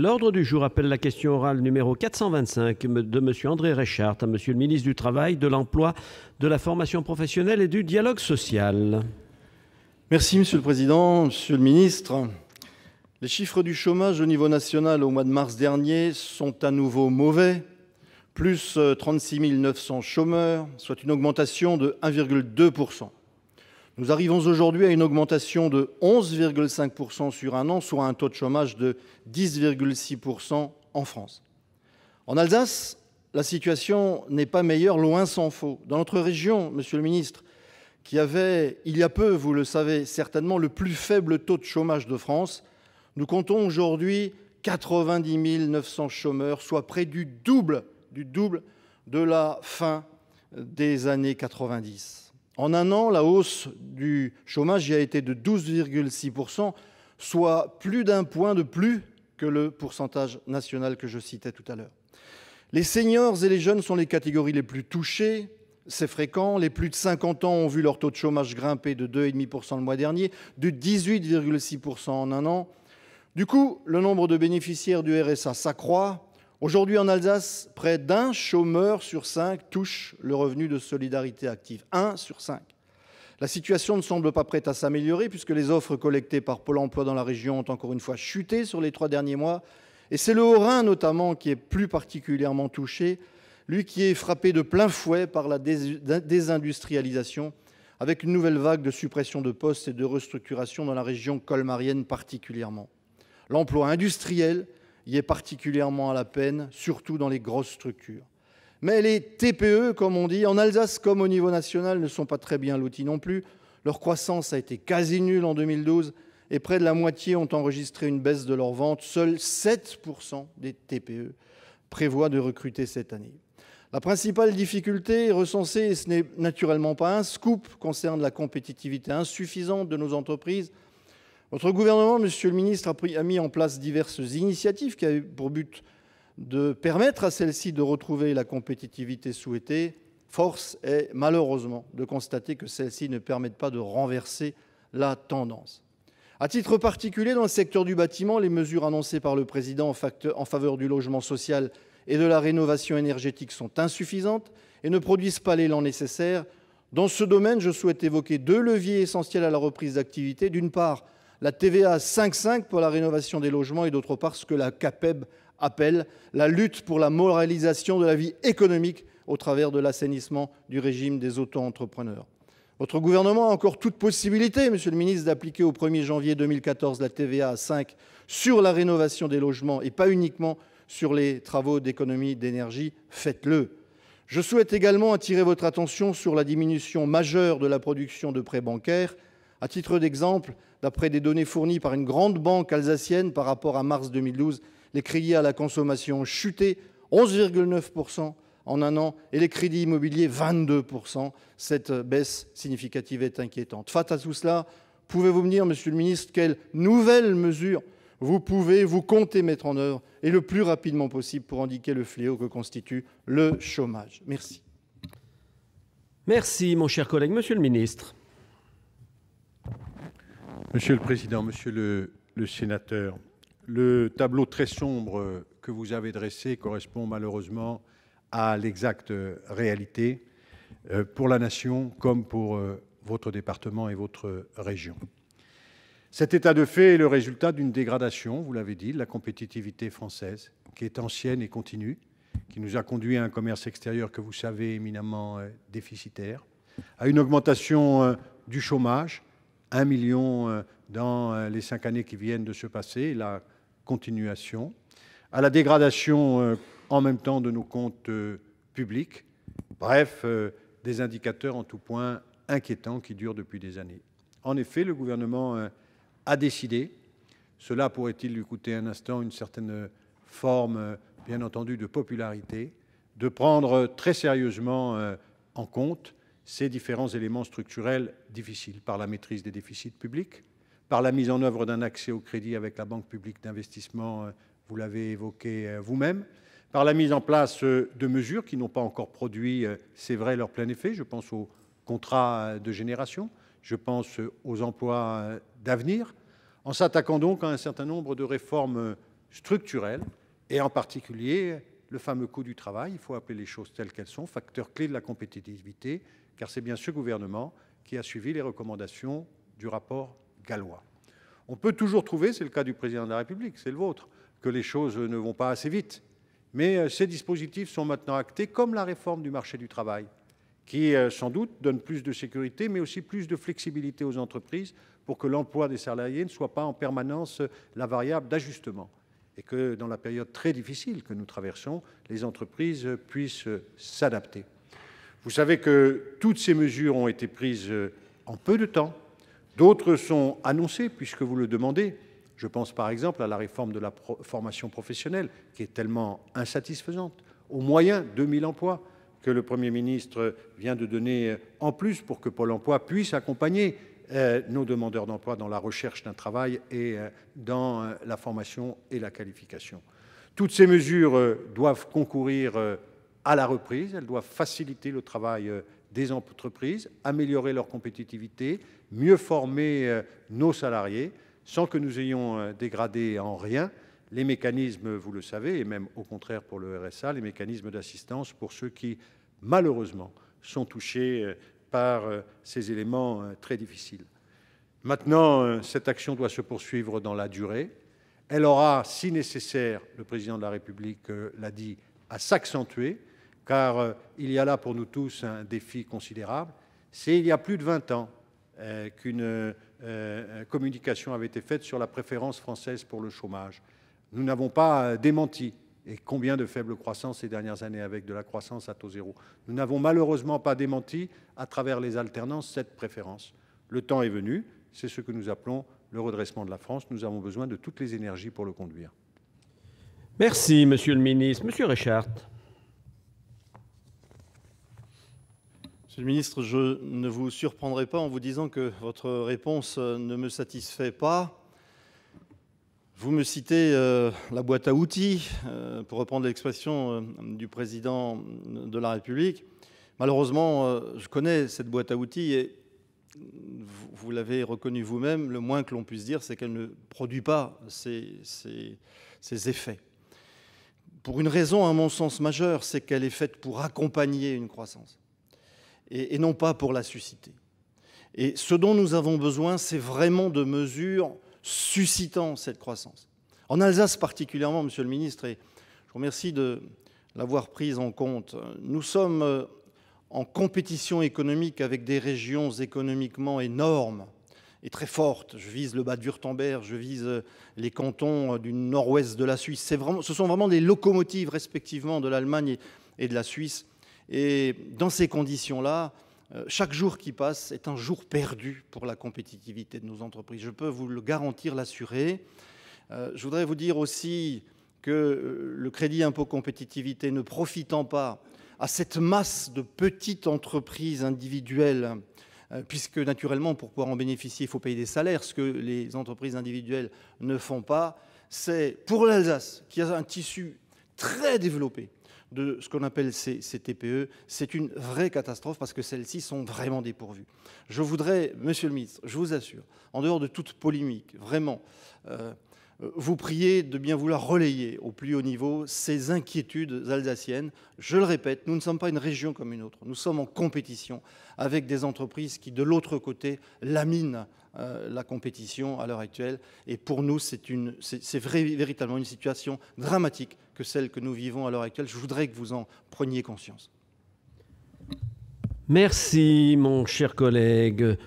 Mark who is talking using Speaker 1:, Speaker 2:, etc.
Speaker 1: L'ordre du jour appelle la question orale numéro 425 de M. André Reichardt à M. le ministre du Travail, de l'Emploi, de la Formation professionnelle et du Dialogue social. Merci, Monsieur le Président, Monsieur le Ministre. Les chiffres du chômage au niveau national au mois de mars dernier sont à nouveau mauvais. Plus 36 euh, 900 chômeurs, soit une augmentation de 1,2%. Nous arrivons aujourd'hui à une augmentation de 11,5% sur un an, soit un taux de chômage de 10,6% en France. En Alsace, la situation n'est pas meilleure, loin s'en faut. Dans notre région, Monsieur le Ministre, qui avait, il y a peu, vous le savez certainement, le plus faible taux de chômage de France, nous comptons aujourd'hui 90 900 chômeurs, soit près du double, du double de la fin des années 90. En un an, la hausse du chômage y a été de 12,6%, soit plus d'un point de plus que le pourcentage national que je citais tout à l'heure. Les seniors et les jeunes sont les catégories les plus touchées. C'est fréquent. Les plus de 50 ans ont vu leur taux de chômage grimper de 2,5% le mois dernier, de 18,6% en un an. Du coup, le nombre de bénéficiaires du RSA s'accroît. Aujourd'hui, en Alsace, près d'un chômeur sur cinq touche le revenu de solidarité active. Un sur cinq. La situation ne semble pas prête à s'améliorer puisque les offres collectées par Pôle emploi dans la région ont encore une fois chuté sur les trois derniers mois. Et c'est le Haut-Rhin notamment qui est plus particulièrement touché, lui qui est frappé de plein fouet par la désindustrialisation avec une nouvelle vague de suppression de postes et de restructuration dans la région colmarienne particulièrement. L'emploi industriel y est particulièrement à la peine, surtout dans les grosses structures. Mais les TPE, comme on dit, en Alsace comme au niveau national, ne sont pas très bien lotis non plus. Leur croissance a été quasi nulle en 2012 et près de la moitié ont enregistré une baisse de leurs ventes. Seuls 7% des TPE prévoient de recruter cette année. La principale difficulté recensée, et ce n'est naturellement pas un scoop, concerne la compétitivité insuffisante de nos entreprises votre gouvernement, monsieur le ministre, a, mis en place diverses initiatives qui avaient pour but de permettre à celles-ci de retrouver la compétitivité souhaitée. Force est malheureusement de constater que celles-ci ne permettent pas de renverser la tendance. À titre particulier, dans le secteur du bâtiment, les mesures annoncées par le président en, faveur du logement social et de la rénovation énergétique sont insuffisantes et ne produisent pas l'élan nécessaire. Dans ce domaine, je souhaite évoquer deux leviers essentiels à la reprise d'activité. D'une part, la TVA 5,5 pour la rénovation des logements et d'autre part ce que la CAPEB appelle la lutte pour la moralisation de la vie économique au travers de l'assainissement du régime des auto-entrepreneurs. Votre gouvernement a encore toute possibilité, monsieur le ministre, d'appliquer au 1er janvier 2014 la TVA 5 sur la rénovation des logements et pas uniquement sur les travaux d'économie d'énergie. Faites-le. Je souhaite également attirer votre attention sur la diminution majeure de la production de prêts bancaires à titre d'exemple, d'après des données fournies par une grande banque alsacienne par rapport à mars 2012, les crédits à la consommation ont chuté 11,9% en un an et les crédits immobiliers 22%. Cette baisse significative est inquiétante. Face à tout cela, pouvez-vous me dire, Monsieur le Ministre, quelles nouvelles mesures vous pouvez, vous comptez mettre en œuvre et le plus rapidement possible pour indiquer le fléau que constitue le chômage Merci. Merci, mon cher collègue. Monsieur le Ministre.
Speaker 2: Monsieur le président, monsieur le, sénateur, le tableau très sombre que vous avez dressé correspond malheureusement à l'exacte réalité euh, pour la nation comme pour euh, votre département et votre région. Cet état de fait est le résultat d'une dégradation, vous l'avez dit, de la compétitivité française, qui est ancienne et continue, qui nous a conduit à un commerce extérieur que vous savez éminemment euh, déficitaire, à une augmentation du chômage, un million euh, dans euh, les cinq années qui viennent de se passer, la continuation, à la dégradation euh, en même temps de nos comptes publics, bref, des indicateurs en tout point inquiétants qui durent depuis des années. En effet, le gouvernement a décidé, cela pourrait-il lui coûter un instant une certaine forme, bien entendu, de popularité, de prendre très sérieusement en compte ces différents éléments structurels difficiles par la maîtrise des déficits publics, par la mise en œuvre d'un accès au crédit avec la Banque publique d'investissement, euh, vous l'avez évoqué euh, vous-même, par la mise en place euh, de mesures qui n'ont pas encore produit, c'est vrai, leur plein effet. Je pense aux contrats de génération, je pense aux emplois d'avenir, en s'attaquant donc à un certain nombre de réformes structurelles, et en particulier le fameux coût du travail, il faut appeler les choses telles qu'elles sont, facteur clé de la compétitivité, car c'est bien ce gouvernement qui a suivi les recommandations du rapport gallois. On peut toujours trouver, c'est le cas du président de la République, c'est le vôtre, que les choses ne vont pas assez vite. Mais euh, ces dispositifs sont maintenant actés, comme la réforme du marché du travail, qui euh, sans doute donne plus de sécurité, mais aussi plus de flexibilité aux entreprises pour que l'emploi des salariés ne soit pas en permanence euh, la variable d'ajustement. Et que dans la période très difficile que nous traversons, les entreprises puissent s'adapter. Vous savez que toutes ces mesures ont été prises euh, en peu de temps. D'autres sont annoncées, puisque vous le demandez. Je pense par exemple à la réforme de la formation professionnelle, qui est tellement insatisfaisante, Au moyen 2000 emplois que le Premier ministre vient de donner euh, en plus pour que Pôle emploi puisse accompagner euh, nos demandeurs d'emploi dans la recherche d'un travail et dans la formation et la qualification. Toutes ces mesures doivent concourir à la reprise, elle doit faciliter le travail euh, des entreprises, améliorer leur compétitivité, mieux former euh, nos salariés, sans que nous ayons euh, dégradé en rien les mécanismes, vous le savez, et même au contraire pour le RSA, les mécanismes d'assistance pour ceux qui, malheureusement, sont touchés par ces éléments très difficiles. Maintenant, cette action doit se poursuivre dans la durée. Elle aura, si nécessaire, le président de la République l'a dit, à s'accentuer car euh, il y a là pour nous tous un défi considérable. C'est il y a plus de 20 ans euh, qu'une euh, communication avait été faite sur la préférence française pour le chômage. Nous n'avons pas démenti. Et combien de faibles croissances ces dernières années avec de la croissance à taux zéro. Nous n'avons malheureusement pas démenti à travers les alternances cette préférence. Le temps est venu, c'est ce que nous appelons le redressement de la France. Nous avons besoin de toutes les énergies pour le conduire.
Speaker 1: Merci, Monsieur le Ministre. Monsieur Richard. Monsieur le ministre, je ne vous surprendrai pas en vous disant que votre réponse euh, ne me satisfait pas. Vous me citez euh, la boîte à outils, euh, pour reprendre l'expression du président de la République. Malheureusement, je connais cette boîte à outils et vous, l'avez reconnu vous-même, le moins que l'on puisse dire, c'est qu'elle ne produit pas ses, effets. Pour une raison, à mon sens, majeure, c'est qu'elle est faite pour accompagner une croissance et, non pas pour la susciter. Et ce dont nous avons besoin, c'est vraiment de mesures suscitant cette croissance. En Alsace particulièrement, Monsieur le Ministre, et je vous remercie de l'avoir prise en compte, nous sommes euh, en compétition économique avec des régions économiquement énormes et très fortes. Je vise le bas d'Urtemberg, je vise euh, les cantons euh, du nord-ouest de la Suisse. Vraiment, ce sont vraiment des locomotives respectivement de l'Allemagne et de la Suisse. Et dans ces conditions-là, euh, chaque jour qui passe est un jour perdu pour la compétitivité de nos entreprises. Je peux vous le garantir, l'assurer. Euh, je voudrais vous dire aussi que euh, le crédit impôt compétitivité ne profitant pas à cette masse de petites entreprises individuelles, puisque naturellement, pour pouvoir en bénéficier, il faut payer des salaires, ce que les entreprises individuelles ne font pas, c'est pour l'Alsace, qui a un tissu très développé, de ce qu'on appelle ces, TPE, c'est une vraie catastrophe parce que celles-ci sont vraiment dépourvues. Je voudrais, Monsieur le Ministre, je vous assure, en dehors de toute polémique, vraiment, euh, euh, vous priez de bien vouloir relayer au plus haut niveau ces inquiétudes alsaciennes. Je le répète, nous ne sommes pas une région comme une autre. Nous sommes en compétition avec des entreprises qui, de l'autre côté, laminent euh, la compétition à l'heure actuelle. Et pour nous, c'est véritablement une situation dramatique que celle que nous vivons à l'heure actuelle. Je voudrais que vous en preniez conscience. Merci, mon cher collègue.